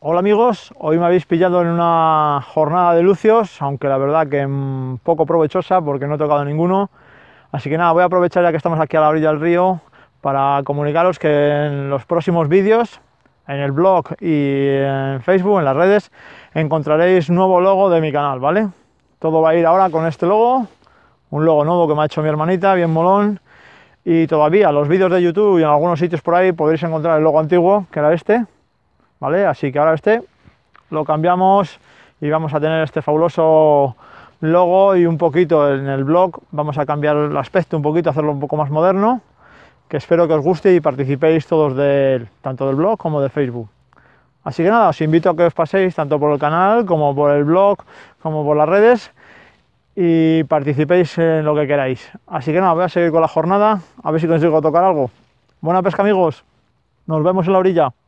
Hola amigos, hoy me habéis pillado en una jornada de lucios, aunque la verdad que poco provechosa porque no he tocado ninguno. Así que nada, voy a aprovechar ya que estamos aquí a la orilla del río para comunicaros que en los próximos vídeos, en el blog y en Facebook, en las redes, encontraréis nuevo logo de mi canal, ¿vale? Todo va a ir ahora con este logo, un logo nuevo que me ha hecho mi hermanita, bien molón. Y todavía los vídeos de YouTube y en algunos sitios por ahí podréis encontrar el logo antiguo, que era este. ¿vale? Así que ahora este lo cambiamos y vamos a tener este fabuloso logo y un poquito en el blog vamos a cambiar el aspecto un poquito, hacerlo un poco más moderno, que espero que os guste y participéis todos del, tanto del blog como de Facebook. Así que nada, os invito a que os paséis tanto por el canal como por el blog, como por las redes y participéis en lo que queráis. Así que nada, voy a seguir con la jornada, a ver si consigo tocar algo. Buena pesca amigos, nos vemos en la orilla.